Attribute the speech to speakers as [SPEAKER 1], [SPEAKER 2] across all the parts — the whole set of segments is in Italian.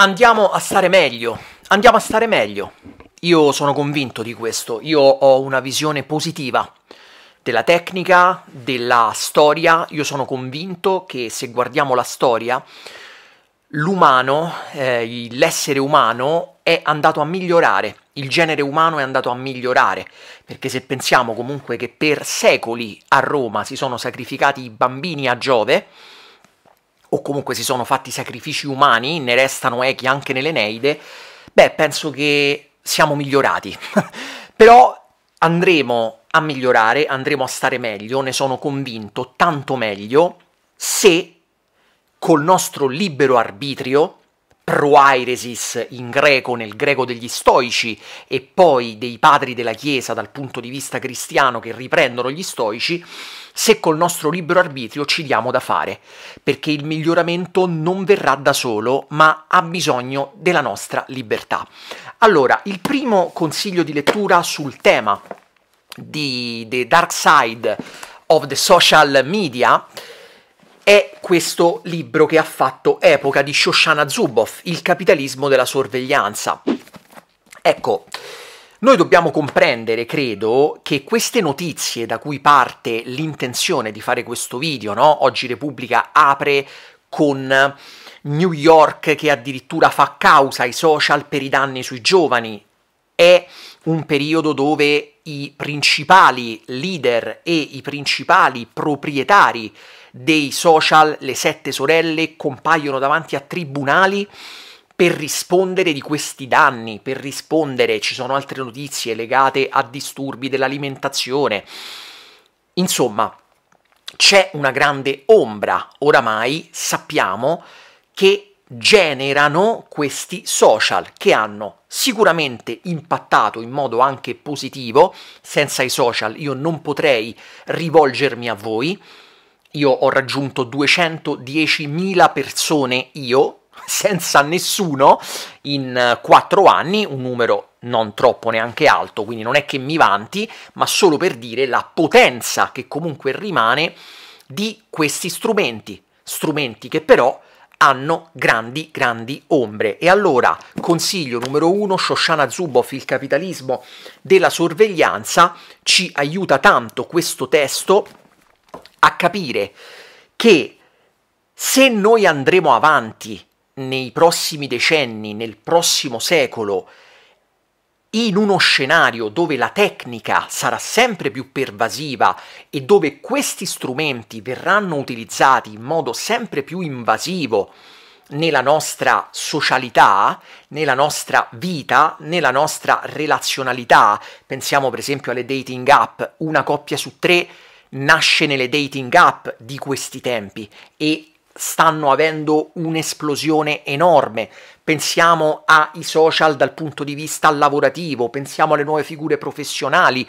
[SPEAKER 1] andiamo a stare meglio, andiamo a stare meglio. Io sono convinto di questo, io ho una visione positiva della tecnica, della storia, io sono convinto che se guardiamo la storia, l'umano, eh, l'essere umano è andato a migliorare, il genere umano è andato a migliorare, perché se pensiamo comunque che per secoli a Roma si sono sacrificati i bambini a Giove, o comunque si sono fatti sacrifici umani, ne restano echi anche nell'Eneide, beh, penso che siamo migliorati. Però andremo a migliorare, andremo a stare meglio, ne sono convinto, tanto meglio se col nostro libero arbitrio, proairesis in greco, nel greco degli stoici e poi dei padri della Chiesa dal punto di vista cristiano che riprendono gli stoici, se col nostro libero arbitrio ci diamo da fare, perché il miglioramento non verrà da solo, ma ha bisogno della nostra libertà. Allora, il primo consiglio di lettura sul tema di The Dark Side of the Social Media è questo libro che ha fatto epoca di Shoshana Zuboff, Il capitalismo della sorveglianza. Ecco, noi dobbiamo comprendere, credo, che queste notizie da cui parte l'intenzione di fare questo video, no? Oggi Repubblica apre con New York che addirittura fa causa ai social per i danni sui giovani. È un periodo dove i principali leader e i principali proprietari dei social, le sette sorelle, compaiono davanti a tribunali per rispondere di questi danni, per rispondere ci sono altre notizie legate a disturbi dell'alimentazione. Insomma, c'è una grande ombra, oramai sappiamo che generano questi social che hanno sicuramente impattato in modo anche positivo, senza i social io non potrei rivolgermi a voi, io ho raggiunto 210.000 persone io senza nessuno in eh, quattro anni, un numero non troppo neanche alto, quindi non è che mi vanti, ma solo per dire la potenza che comunque rimane di questi strumenti, strumenti che però hanno grandi, grandi ombre. E allora, consiglio numero uno, Shoshana Zuboff, Il capitalismo della sorveglianza, ci aiuta tanto questo testo a capire che se noi andremo avanti nei prossimi decenni, nel prossimo secolo, in uno scenario dove la tecnica sarà sempre più pervasiva e dove questi strumenti verranno utilizzati in modo sempre più invasivo nella nostra socialità, nella nostra vita, nella nostra relazionalità, pensiamo per esempio alle dating app, una coppia su tre nasce nelle dating app di questi tempi e stanno avendo un'esplosione enorme. Pensiamo ai social dal punto di vista lavorativo, pensiamo alle nuove figure professionali.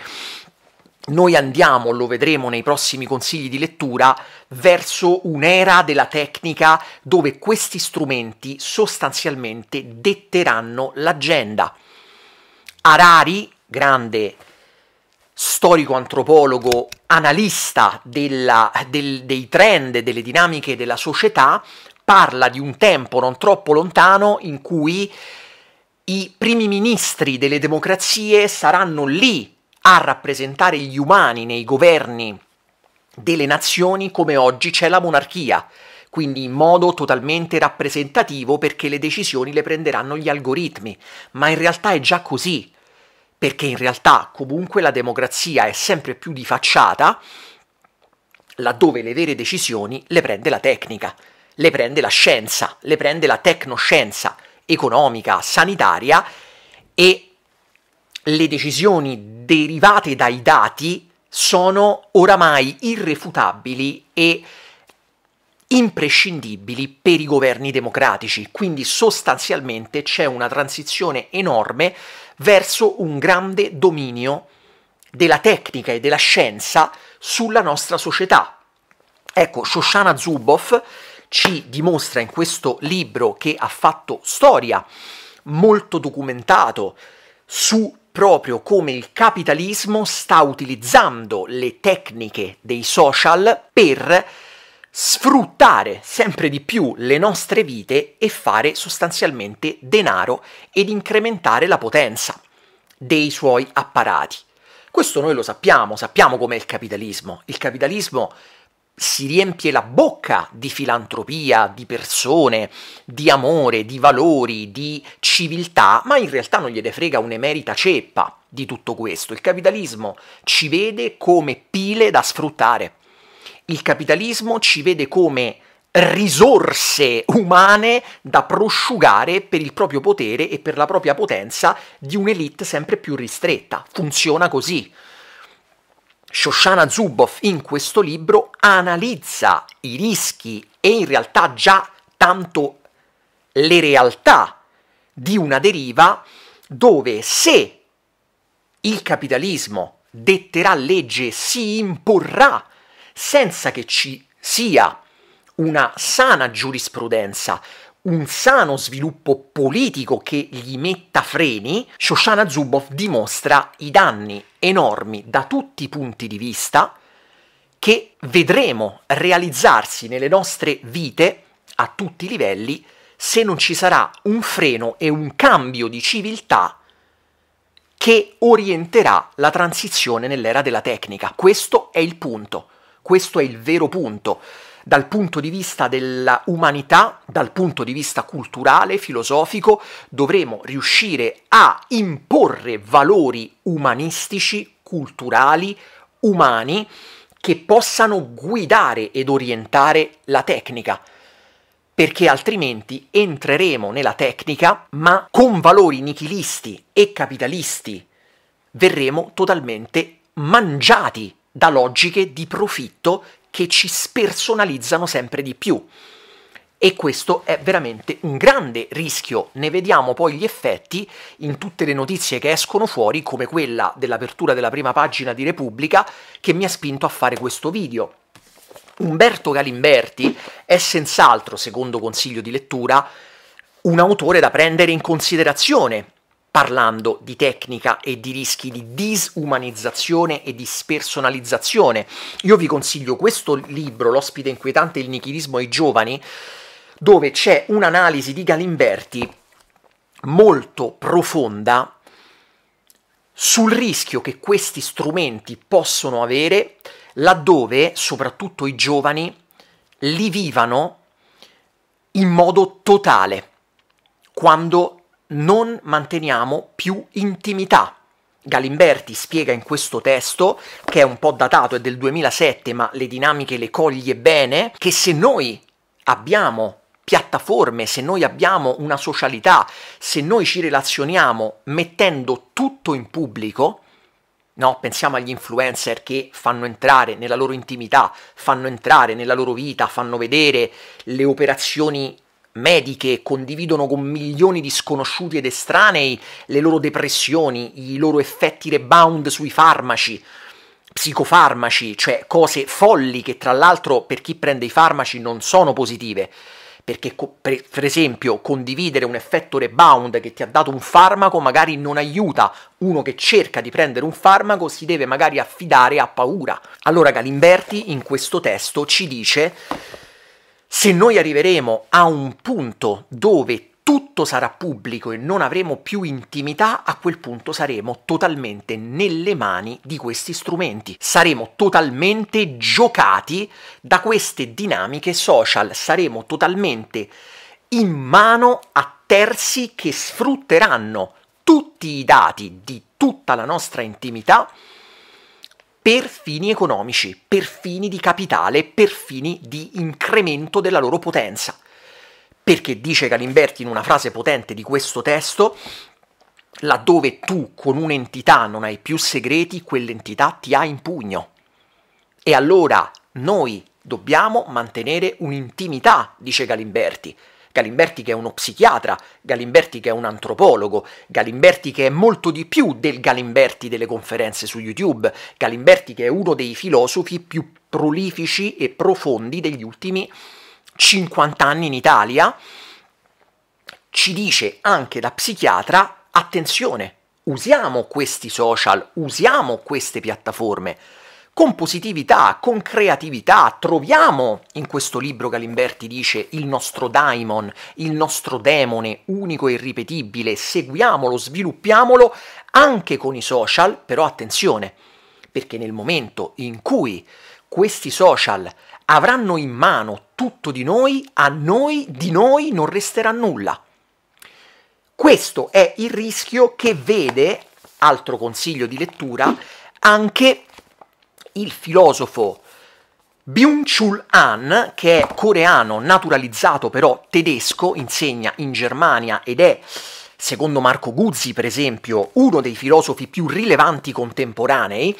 [SPEAKER 1] Noi andiamo, lo vedremo nei prossimi consigli di lettura, verso un'era della tecnica dove questi strumenti sostanzialmente detteranno l'agenda. Arari, grande storico antropologo, analista della, del, dei trend, delle dinamiche della società, parla di un tempo non troppo lontano in cui i primi ministri delle democrazie saranno lì a rappresentare gli umani nei governi delle nazioni come oggi c'è la monarchia, quindi in modo totalmente rappresentativo perché le decisioni le prenderanno gli algoritmi, ma in realtà è già così perché in realtà comunque la democrazia è sempre più di facciata, laddove le vere decisioni le prende la tecnica, le prende la scienza, le prende la tecnoscienza economica, sanitaria e le decisioni derivate dai dati sono oramai irrefutabili e imprescindibili per i governi democratici, quindi sostanzialmente c'è una transizione enorme verso un grande dominio della tecnica e della scienza sulla nostra società. Ecco, Shoshana Zuboff ci dimostra in questo libro che ha fatto storia, molto documentato, su proprio come il capitalismo sta utilizzando le tecniche dei social per sfruttare sempre di più le nostre vite e fare sostanzialmente denaro ed incrementare la potenza dei suoi apparati. Questo noi lo sappiamo, sappiamo com'è il capitalismo. Il capitalismo si riempie la bocca di filantropia, di persone, di amore, di valori, di civiltà, ma in realtà non gliene frega un'emerita ceppa di tutto questo. Il capitalismo ci vede come pile da sfruttare il capitalismo ci vede come risorse umane da prosciugare per il proprio potere e per la propria potenza di un'elite sempre più ristretta. Funziona così. Shoshana Zuboff in questo libro analizza i rischi e in realtà già tanto le realtà di una deriva dove se il capitalismo detterà legge, si imporrà senza che ci sia una sana giurisprudenza, un sano sviluppo politico che gli metta freni, Shoshana Zuboff dimostra i danni enormi da tutti i punti di vista che vedremo realizzarsi nelle nostre vite a tutti i livelli se non ci sarà un freno e un cambio di civiltà che orienterà la transizione nell'era della tecnica. Questo è il punto. Questo è il vero punto. Dal punto di vista dell'umanità, dal punto di vista culturale, filosofico, dovremo riuscire a imporre valori umanistici, culturali, umani, che possano guidare ed orientare la tecnica perché altrimenti entreremo nella tecnica, ma con valori nichilisti e capitalisti verremo totalmente mangiati da logiche di profitto che ci spersonalizzano sempre di più. E questo è veramente un grande rischio. Ne vediamo poi gli effetti in tutte le notizie che escono fuori, come quella dell'apertura della prima pagina di Repubblica, che mi ha spinto a fare questo video. Umberto Galimberti è senz'altro, secondo consiglio di lettura, un autore da prendere in considerazione parlando di tecnica e di rischi di disumanizzazione e di spersonalizzazione. Io vi consiglio questo libro, L'ospite inquietante, il nichilismo ai giovani, dove c'è un'analisi di Galimberti molto profonda sul rischio che questi strumenti possono avere laddove soprattutto i giovani li vivano in modo totale, quando non manteniamo più intimità. Galimberti spiega in questo testo, che è un po' datato, è del 2007, ma le dinamiche le coglie bene, che se noi abbiamo piattaforme, se noi abbiamo una socialità, se noi ci relazioniamo mettendo tutto in pubblico, no? pensiamo agli influencer che fanno entrare nella loro intimità, fanno entrare nella loro vita, fanno vedere le operazioni mediche condividono con milioni di sconosciuti ed estranei le loro depressioni, i loro effetti rebound sui farmaci, psicofarmaci, cioè cose folli che tra l'altro per chi prende i farmaci non sono positive. Perché per esempio condividere un effetto rebound che ti ha dato un farmaco magari non aiuta. Uno che cerca di prendere un farmaco si deve magari affidare a paura. Allora Galimberti in questo testo ci dice se noi arriveremo a un punto dove tutto sarà pubblico e non avremo più intimità, a quel punto saremo totalmente nelle mani di questi strumenti. Saremo totalmente giocati da queste dinamiche social, saremo totalmente in mano a terzi che sfrutteranno tutti i dati di tutta la nostra intimità per fini economici, per fini di capitale, per fini di incremento della loro potenza. Perché dice Galimberti in una frase potente di questo testo, laddove tu con un'entità non hai più segreti, quell'entità ti ha in pugno. E allora noi dobbiamo mantenere un'intimità, dice Galimberti, Galimberti che è uno psichiatra, Galimberti che è un antropologo, Galimberti che è molto di più del Galimberti delle conferenze su YouTube, Galimberti che è uno dei filosofi più prolifici e profondi degli ultimi 50 anni in Italia, ci dice anche da psichiatra, attenzione, usiamo questi social, usiamo queste piattaforme, con positività, con creatività. Troviamo in questo libro Galimberti dice il nostro daimon, il nostro demone unico e irripetibile, seguiamolo, sviluppiamolo anche con i social, però attenzione, perché nel momento in cui questi social avranno in mano tutto di noi, a noi di noi non resterà nulla. Questo è il rischio che vede, altro consiglio di lettura, anche il filosofo Byung-Chul Han, che è coreano, naturalizzato però tedesco, insegna in Germania ed è, secondo Marco Guzzi per esempio, uno dei filosofi più rilevanti contemporanei,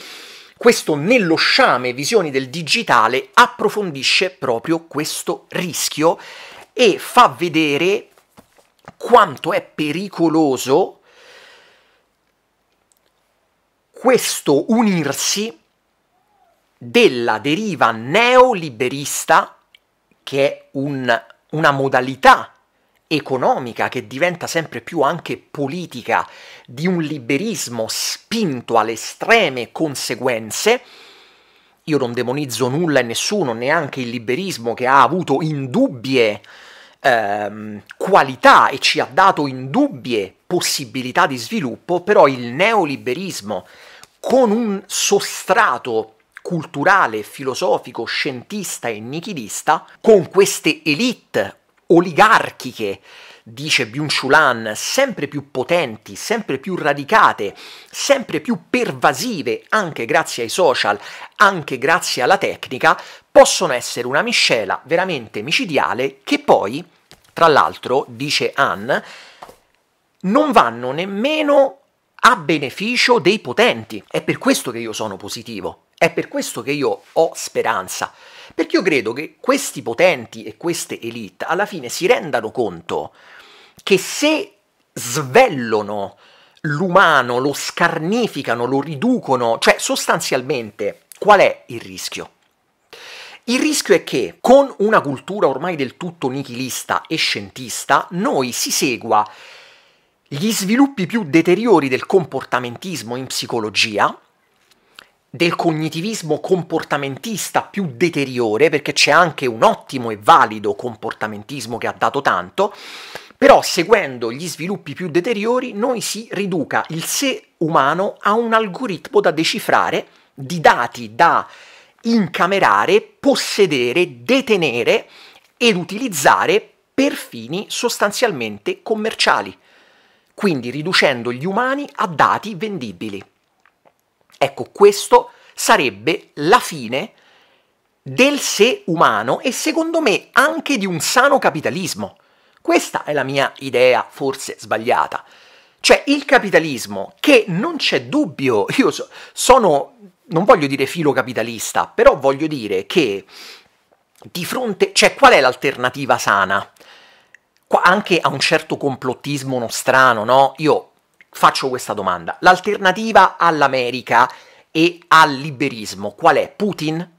[SPEAKER 1] questo nello sciame Visioni del digitale approfondisce proprio questo rischio e fa vedere quanto è pericoloso questo unirsi della deriva neoliberista, che è un, una modalità economica che diventa sempre più anche politica, di un liberismo spinto alle estreme conseguenze. Io non demonizzo nulla e nessuno, neanche il liberismo che ha avuto indubbie ehm, qualità e ci ha dato indubbie possibilità di sviluppo, però il neoliberismo con un sostrato culturale, filosofico, scientista e nichilista con queste elite oligarchiche, dice Byung-Chulan, sempre più potenti, sempre più radicate, sempre più pervasive anche grazie ai social, anche grazie alla tecnica, possono essere una miscela veramente micidiale che poi, tra l'altro, dice Han, non vanno nemmeno a beneficio dei potenti. È per questo che io sono positivo. È per questo che io ho speranza, perché io credo che questi potenti e queste elite alla fine si rendano conto che se svellono l'umano, lo scarnificano, lo riducono, cioè sostanzialmente qual è il rischio? Il rischio è che con una cultura ormai del tutto nichilista e scientista noi si segua gli sviluppi più deteriori del comportamentismo in psicologia del cognitivismo comportamentista più deteriore, perché c'è anche un ottimo e valido comportamentismo che ha dato tanto, però seguendo gli sviluppi più deteriori noi si riduca il sé umano a un algoritmo da decifrare, di dati da incamerare, possedere, detenere ed utilizzare per fini sostanzialmente commerciali, quindi riducendo gli umani a dati vendibili. Ecco, questo sarebbe la fine del sé umano e secondo me anche di un sano capitalismo. Questa è la mia idea forse sbagliata. Cioè il capitalismo, che non c'è dubbio, io so, sono, non voglio dire filo capitalista, però voglio dire che di fronte, cioè qual è l'alternativa sana? Qua anche a un certo complottismo nostrano, no? Io faccio questa domanda. L'alternativa all'America e al liberismo qual è? Putin?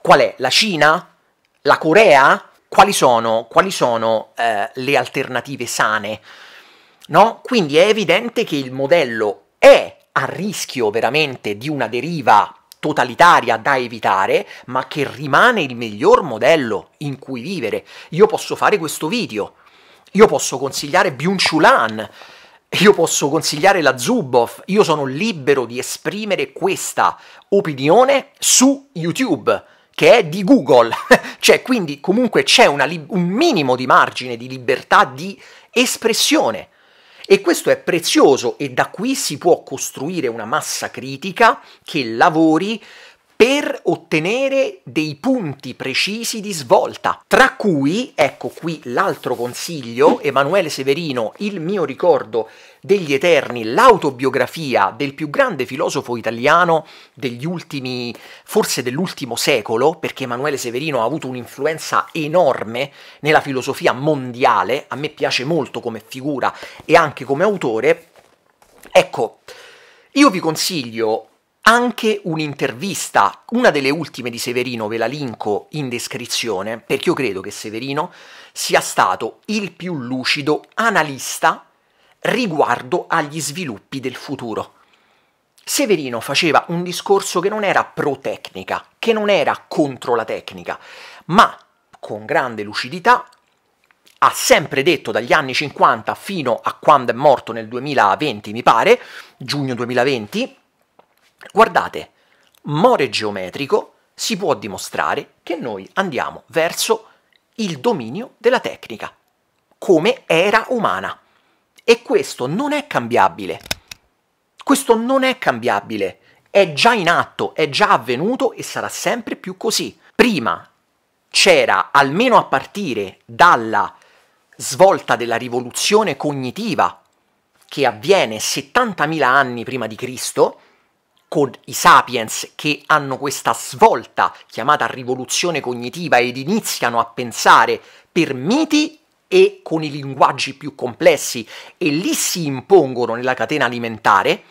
[SPEAKER 1] Qual è? La Cina? La Corea? Quali sono, quali sono eh, le alternative sane? No? Quindi è evidente che il modello è a rischio veramente di una deriva totalitaria da evitare, ma che rimane il miglior modello in cui vivere. Io posso fare questo video, io posso consigliare Byung-Chulan, io posso consigliare la Zuboff, io sono libero di esprimere questa opinione su YouTube, che è di Google. cioè, quindi comunque c'è li- un minimo di margine di libertà di espressione. E questo è prezioso e da qui si può costruire una massa critica che lavori per ottenere dei punti precisi di svolta, tra cui, ecco qui l'altro consiglio, Emanuele Severino, il mio ricordo degli Eterni, l'autobiografia del più grande filosofo italiano degli ultimi, forse dell'ultimo secolo, perché Emanuele Severino ha avuto un'influenza enorme nella filosofia mondiale, a me piace molto come figura e anche come autore. Ecco, io vi consiglio anche un'intervista, una delle ultime di Severino, ve la linko in descrizione, perché io credo che Severino sia stato il più lucido analista riguardo agli sviluppi del futuro. Severino faceva un discorso che non era pro tecnica, che non era contro la tecnica, ma con grande lucidità ha sempre detto dagli anni 50 fino a quando è morto nel 2020, mi pare, giugno 2020, Guardate, more geometrico si può dimostrare che noi andiamo verso il dominio della tecnica, come era umana. E questo non è cambiabile. Questo non è cambiabile. È già in atto, è già avvenuto e sarà sempre più così. Prima c'era, almeno a partire dalla svolta della rivoluzione cognitiva che avviene 70.000 anni prima di Cristo, con i sapiens che hanno questa svolta chiamata rivoluzione cognitiva ed iniziano a pensare per miti e con i linguaggi più complessi e lì si impongono nella catena alimentare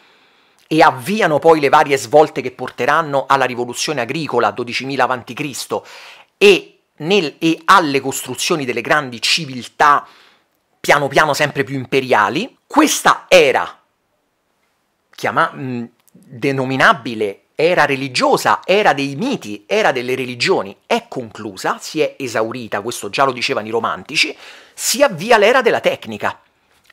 [SPEAKER 1] e avviano poi le varie svolte che porteranno alla rivoluzione agricola 12.000 a.C. E, nel, e alle costruzioni delle grandi civiltà piano piano sempre più imperiali, questa era chiama, denominabile era religiosa, era dei miti, era delle religioni, è conclusa, si è esaurita, questo già lo dicevano i romantici, si avvia l'era della tecnica.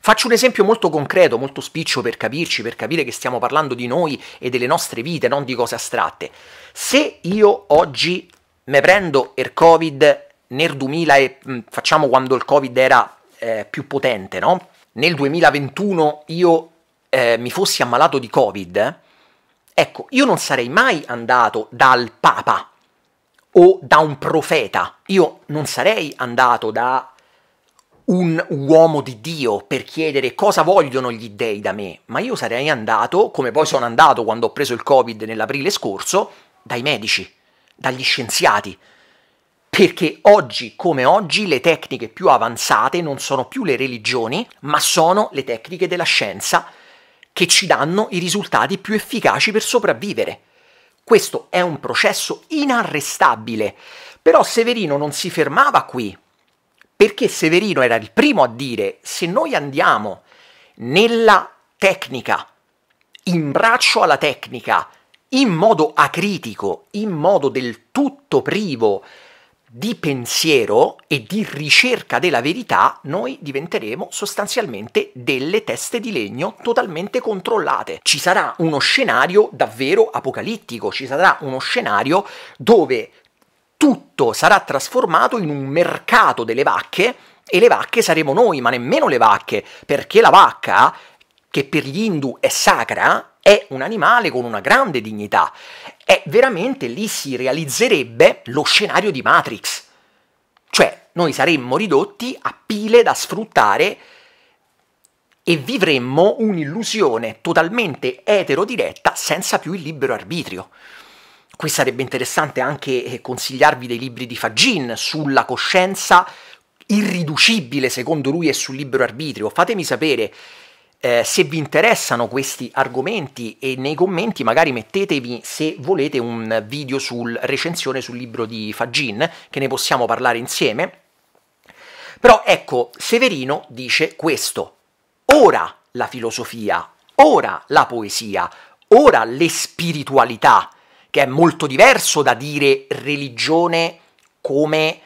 [SPEAKER 1] Faccio un esempio molto concreto, molto spiccio per capirci, per capire che stiamo parlando di noi e delle nostre vite, non di cose astratte. Se io oggi me prendo il Covid nel 2000 e mm, facciamo quando il Covid era eh, più potente, no? Nel 2021 io eh, mi fossi ammalato di Covid, Ecco, io non sarei mai andato dal Papa o da un profeta, io non sarei andato da un uomo di Dio per chiedere cosa vogliono gli dèi da me, ma io sarei andato, come poi sono andato quando ho preso il Covid nell'aprile scorso, dai medici, dagli scienziati, perché oggi come oggi le tecniche più avanzate non sono più le religioni, ma sono le tecniche della scienza che ci danno i risultati più efficaci per sopravvivere. Questo è un processo inarrestabile. Però Severino non si fermava qui, perché Severino era il primo a dire se noi andiamo nella tecnica, in braccio alla tecnica, in modo acritico, in modo del tutto privo di pensiero e di ricerca della verità, noi diventeremo sostanzialmente delle teste di legno totalmente controllate. Ci sarà uno scenario davvero apocalittico, ci sarà uno scenario dove tutto sarà trasformato in un mercato delle vacche e le vacche saremo noi, ma nemmeno le vacche, perché la vacca, che per gli Hindu è sacra, è un animale con una grande dignità è veramente lì si realizzerebbe lo scenario di Matrix. Cioè, noi saremmo ridotti a pile da sfruttare e vivremmo un'illusione totalmente eterodiretta senza più il libero arbitrio. Qui sarebbe interessante anche eh, consigliarvi dei libri di Fagin sulla coscienza irriducibile secondo lui e sul libero arbitrio. Fatemi sapere eh, se vi interessano questi argomenti e nei commenti magari mettetevi se volete un video sul recensione sul libro di Fagin che ne possiamo parlare insieme. Però ecco, Severino dice questo. Ora la filosofia, ora la poesia, ora le spiritualità, che è molto diverso da dire religione come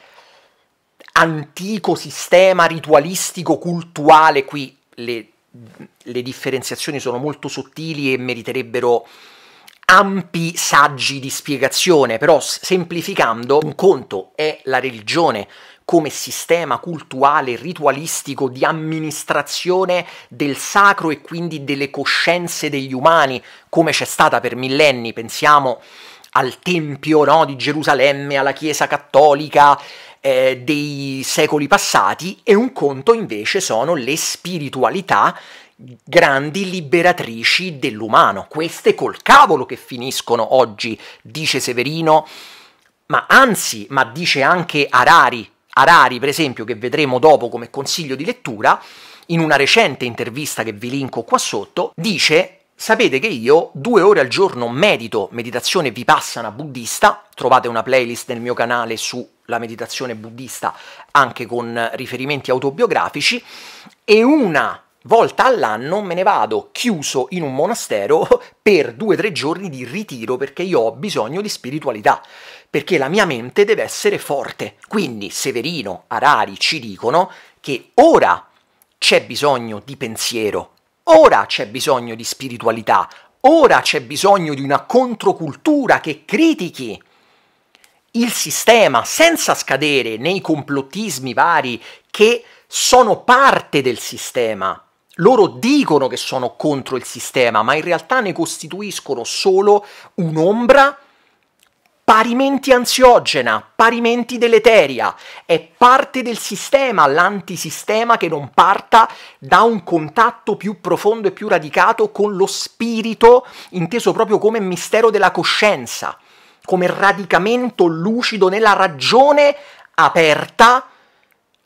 [SPEAKER 1] antico sistema ritualistico cultuale qui le le differenziazioni sono molto sottili e meriterebbero ampi saggi di spiegazione, però semplificando, un conto è la religione come sistema cultuale, ritualistico di amministrazione del sacro e quindi delle coscienze degli umani, come c'è stata per millenni, pensiamo al Tempio no, di Gerusalemme, alla Chiesa Cattolica, eh, dei secoli passati e un conto invece sono le spiritualità grandi liberatrici dell'umano. Queste col cavolo che finiscono oggi, dice Severino, ma anzi, ma dice anche Arari, Arari per esempio che vedremo dopo come consiglio di lettura, in una recente intervista che vi linko qua sotto, dice Sapete che io due ore al giorno medito meditazione vipassana buddista, trovate una playlist nel mio canale sulla meditazione buddista anche con riferimenti autobiografici e una volta all'anno me ne vado chiuso in un monastero per due o tre giorni di ritiro perché io ho bisogno di spiritualità, perché la mia mente deve essere forte. Quindi Severino, Arari ci dicono che ora c'è bisogno di pensiero, Ora c'è bisogno di spiritualità, ora c'è bisogno di una controcultura che critichi il sistema senza scadere nei complottismi vari che sono parte del sistema. Loro dicono che sono contro il sistema, ma in realtà ne costituiscono solo un'ombra parimenti ansiogena, parimenti deleteria, è parte del sistema, l'antisistema che non parta da un contatto più profondo e più radicato con lo spirito, inteso proprio come mistero della coscienza, come radicamento lucido nella ragione aperta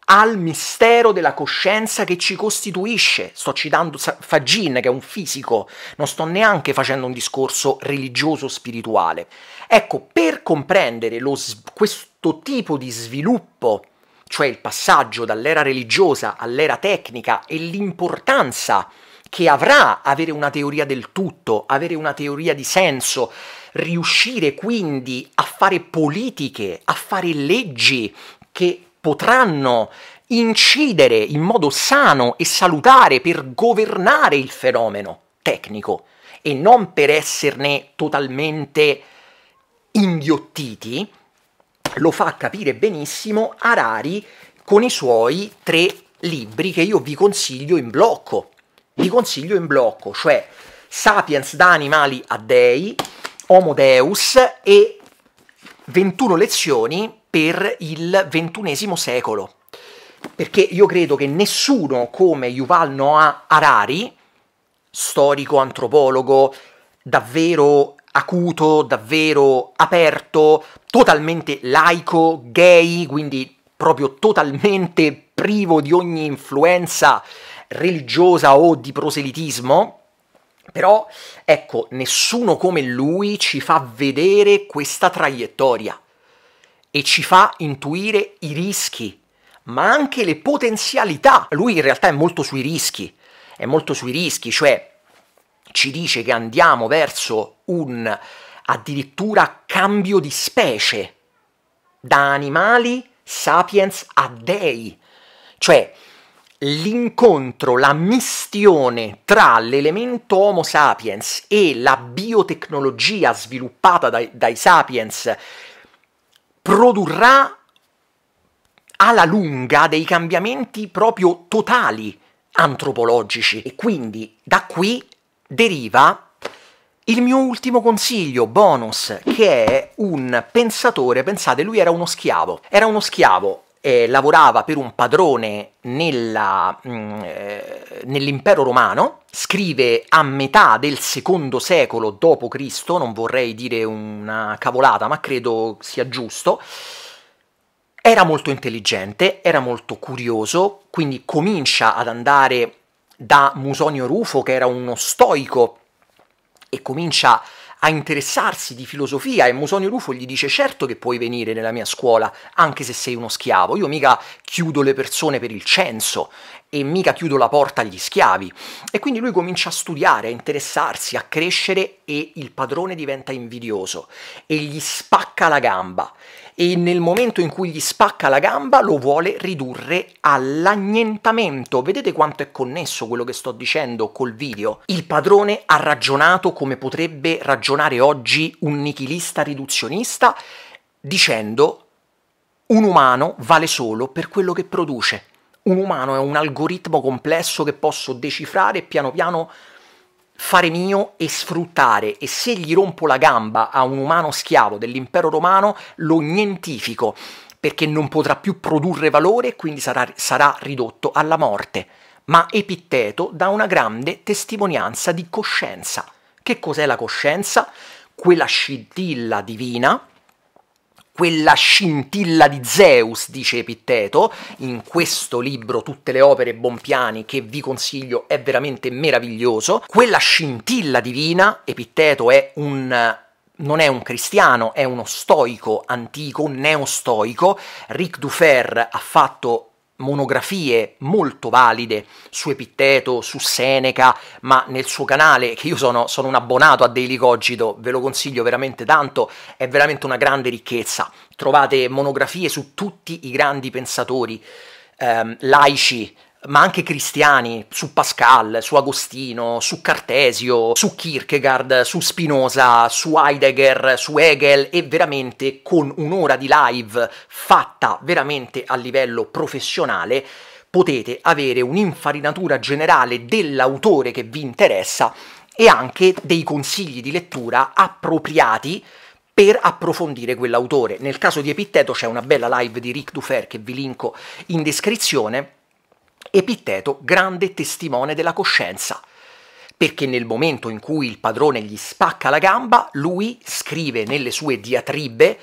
[SPEAKER 1] al mistero della coscienza che ci costituisce. Sto citando Fagin, che è un fisico, non sto neanche facendo un discorso religioso spirituale. Ecco, per comprendere lo, questo tipo di sviluppo, cioè il passaggio dall'era religiosa all'era tecnica e l'importanza che avrà avere una teoria del tutto, avere una teoria di senso, riuscire quindi a fare politiche, a fare leggi che potranno incidere in modo sano e salutare per governare il fenomeno tecnico e non per esserne totalmente inghiottiti, lo fa capire benissimo Arari con i suoi tre libri che io vi consiglio in blocco. Vi consiglio in blocco, cioè Sapiens da animali a dei, Homo Deus e 21 lezioni per il ventunesimo secolo. Perché io credo che nessuno come Yuval Noah Harari, storico, antropologo, davvero acuto, davvero aperto, totalmente laico, gay, quindi proprio totalmente privo di ogni influenza religiosa o di proselitismo, però ecco, nessuno come lui ci fa vedere questa traiettoria e ci fa intuire i rischi, ma anche le potenzialità. Lui in realtà è molto sui rischi, è molto sui rischi, cioè ci dice che andiamo verso un addirittura cambio di specie, da animali sapiens a dei, cioè l'incontro, la mistione tra l'elemento Homo sapiens e la biotecnologia sviluppata dai, dai sapiens produrrà alla lunga dei cambiamenti proprio totali antropologici. E quindi da qui deriva il mio ultimo consiglio, bonus, che è un pensatore, pensate, lui era uno schiavo, era uno schiavo eh, lavorava per un padrone nella, mh, mm, eh, nell'impero romano, scrive a metà del secondo secolo d.C., non vorrei dire una cavolata, ma credo sia giusto, era molto intelligente, era molto curioso, quindi comincia ad andare da Musonio Rufo, che era uno stoico, e comincia a a interessarsi di filosofia e Musonio Rufo gli dice certo che puoi venire nella mia scuola anche se sei uno schiavo, io mica chiudo le persone per il censo e mica chiudo la porta agli schiavi. E quindi lui comincia a studiare, a interessarsi, a crescere e il padrone diventa invidioso e gli spacca la gamba. E nel momento in cui gli spacca la gamba lo vuole ridurre all'annientamento. Vedete quanto è connesso quello che sto dicendo col video? Il padrone ha ragionato come potrebbe ragionare oggi un nichilista riduzionista dicendo un umano vale solo per quello che produce un umano è un algoritmo complesso che posso decifrare e piano piano fare mio e sfruttare e se gli rompo la gamba a un umano schiavo dell'impero romano lo nientifico perché non potrà più produrre valore e quindi sarà, sarà ridotto alla morte. Ma Epitteto dà una grande testimonianza di coscienza. Che cos'è la coscienza? Quella scintilla divina quella scintilla di Zeus, dice Epitteto, in questo libro Tutte le opere Bompiani che vi consiglio è veramente meraviglioso, quella scintilla divina, Epitteto è un non è un cristiano, è uno stoico antico, neostoico. Ric Dufer ha fatto monografie molto valide su Epitteto, su Seneca, ma nel suo canale, che io sono, sono un abbonato a Daily Cogito, ve lo consiglio veramente tanto, è veramente una grande ricchezza. Trovate monografie su tutti i grandi pensatori ehm, laici ma anche cristiani, su Pascal, su Agostino, su Cartesio, su Kierkegaard, su Spinoza, su Heidegger, su Hegel e veramente con un'ora di live fatta veramente a livello professionale potete avere un'infarinatura generale dell'autore che vi interessa e anche dei consigli di lettura appropriati per approfondire quell'autore. Nel caso di Epitteto c'è una bella live di Ric Dufer che vi linko in descrizione Epitteto grande testimone della coscienza, perché nel momento in cui il padrone gli spacca la gamba, lui scrive nelle sue diatribe,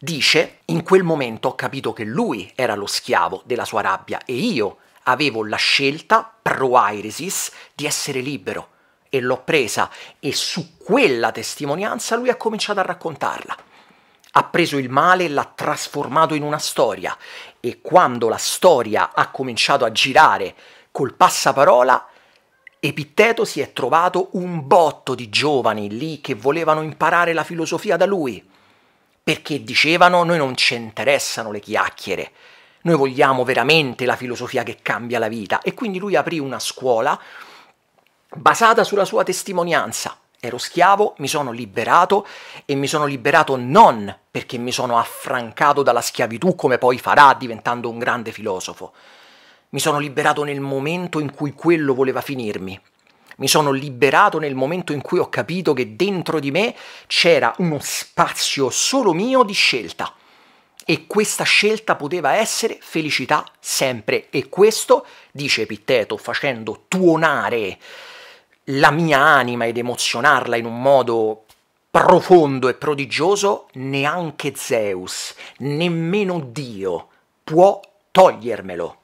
[SPEAKER 1] dice, in quel momento ho capito che lui era lo schiavo della sua rabbia e io avevo la scelta pro Airesis di essere libero e l'ho presa e su quella testimonianza lui ha cominciato a raccontarla. Ha preso il male e l'ha trasformato in una storia e quando la storia ha cominciato a girare col passaparola, Epitteto si è trovato un botto di giovani lì che volevano imparare la filosofia da lui, perché dicevano noi non ci interessano le chiacchiere, noi vogliamo veramente la filosofia che cambia la vita e quindi lui aprì una scuola basata sulla sua testimonianza Ero schiavo, mi sono liberato e mi sono liberato non perché mi sono affrancato dalla schiavitù come poi farà diventando un grande filosofo. Mi sono liberato nel momento in cui quello voleva finirmi. Mi sono liberato nel momento in cui ho capito che dentro di me c'era uno spazio solo mio di scelta. E questa scelta poteva essere felicità sempre. E questo, dice Epitteto, facendo tuonare la mia anima ed emozionarla in un modo profondo e prodigioso, neanche Zeus, nemmeno Dio può togliermelo.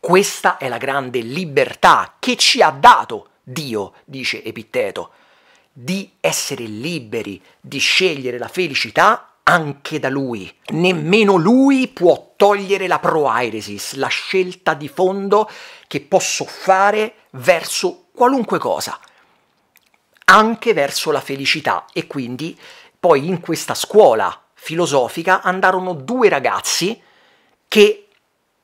[SPEAKER 1] Questa è la grande libertà che ci ha dato Dio, dice Epitteto, di essere liberi, di scegliere la felicità anche da lui. Nemmeno lui può togliere la proairesis, la scelta di fondo che posso fare verso qualunque cosa, anche verso la felicità. E quindi poi in questa scuola filosofica andarono due ragazzi che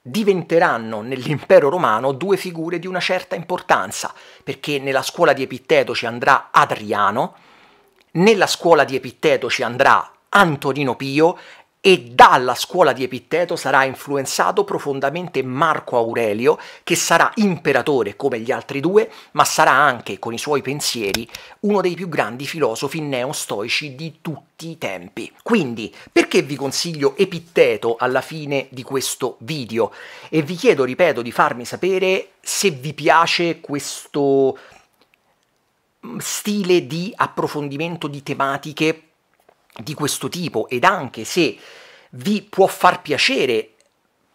[SPEAKER 1] diventeranno nell'impero romano due figure di una certa importanza, perché nella scuola di Epitteto ci andrà Adriano, nella scuola di Epitteto ci andrà Antonino Pio e dalla scuola di Epitteto sarà influenzato profondamente Marco Aurelio, che sarà imperatore come gli altri due, ma sarà anche, con i suoi pensieri, uno dei più grandi filosofi neostoici di tutti i tempi. Quindi, perché vi consiglio Epitteto alla fine di questo video? E vi chiedo, ripeto, di farmi sapere se vi piace questo mm, stile di approfondimento di tematiche di questo tipo ed anche se vi può far piacere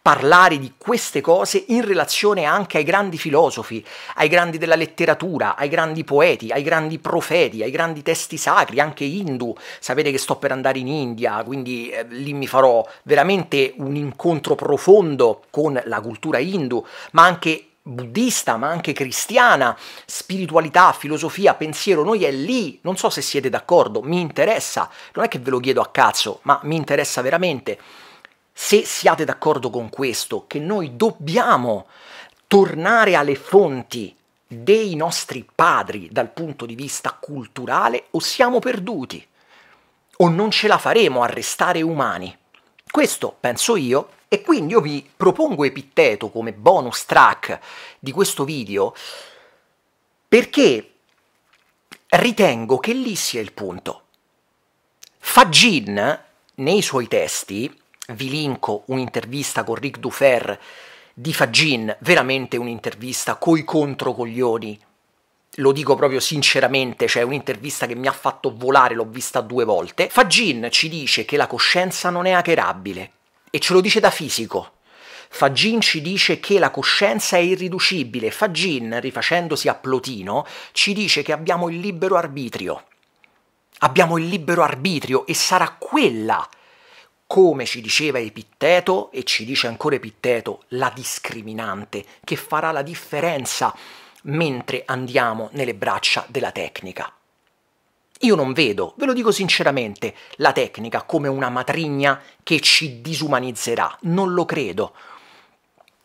[SPEAKER 1] parlare di queste cose in relazione anche ai grandi filosofi, ai grandi della letteratura, ai grandi poeti, ai grandi profeti, ai grandi testi sacri, anche hindu. Sapete che sto per andare in India, quindi eh, lì mi farò veramente un incontro profondo con la cultura hindu, ma anche buddista ma anche cristiana, spiritualità, filosofia, pensiero, noi è lì, non so se siete d'accordo, mi interessa, non è che ve lo chiedo a cazzo, ma mi interessa veramente se siate d'accordo con questo, che noi dobbiamo tornare alle fonti dei nostri padri dal punto di vista culturale o siamo perduti o non ce la faremo a restare umani. Questo penso io e quindi io vi propongo Epitteto come bonus track di questo video perché ritengo che lì sia il punto. Fagin, nei suoi testi, vi linko un'intervista con Ric Dufer di Fagin, veramente un'intervista coi controcoglioni, lo dico proprio sinceramente, cioè un'intervista che mi ha fatto volare, l'ho vista due volte. Fagin ci dice che la coscienza non è hackerabile, e ce lo dice da fisico. Fagin ci dice che la coscienza è irriducibile. Fagin, rifacendosi a Plotino, ci dice che abbiamo il libero arbitrio. Abbiamo il libero arbitrio e sarà quella, come ci diceva Epitteto e ci dice ancora Epitteto, la discriminante che farà la differenza mentre andiamo nelle braccia della tecnica. Io non vedo, ve lo dico sinceramente, la tecnica come una matrigna che ci disumanizzerà, non lo credo.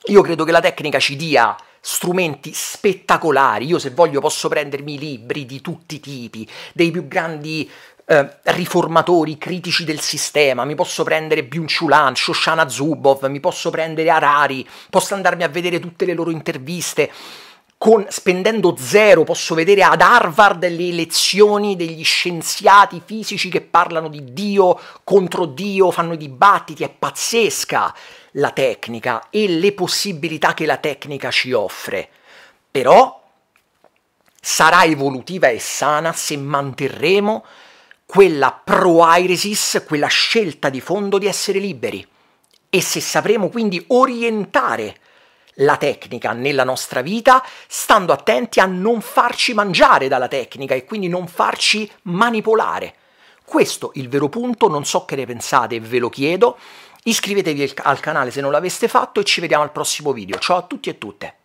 [SPEAKER 1] Io credo che la tecnica ci dia strumenti spettacolari, io se voglio posso prendermi libri di tutti i tipi, dei più grandi eh, riformatori, critici del sistema, mi posso prendere Byung-Chulan, Shoshana Zubov, mi posso prendere Harari, posso andarmi a vedere tutte le loro interviste con, spendendo zero posso vedere ad Harvard le lezioni degli scienziati fisici che parlano di Dio contro Dio, fanno i dibattiti, è pazzesca la tecnica e le possibilità che la tecnica ci offre. Però sarà evolutiva e sana se manterremo quella pro-Iresis, quella scelta di fondo di essere liberi e se sapremo quindi orientare la tecnica nella nostra vita, stando attenti a non farci mangiare dalla tecnica e quindi non farci manipolare. Questo è il vero punto, non so che ne pensate, ve lo chiedo. Iscrivetevi al canale se non l'aveste fatto e ci vediamo al prossimo video. Ciao a tutti e tutte!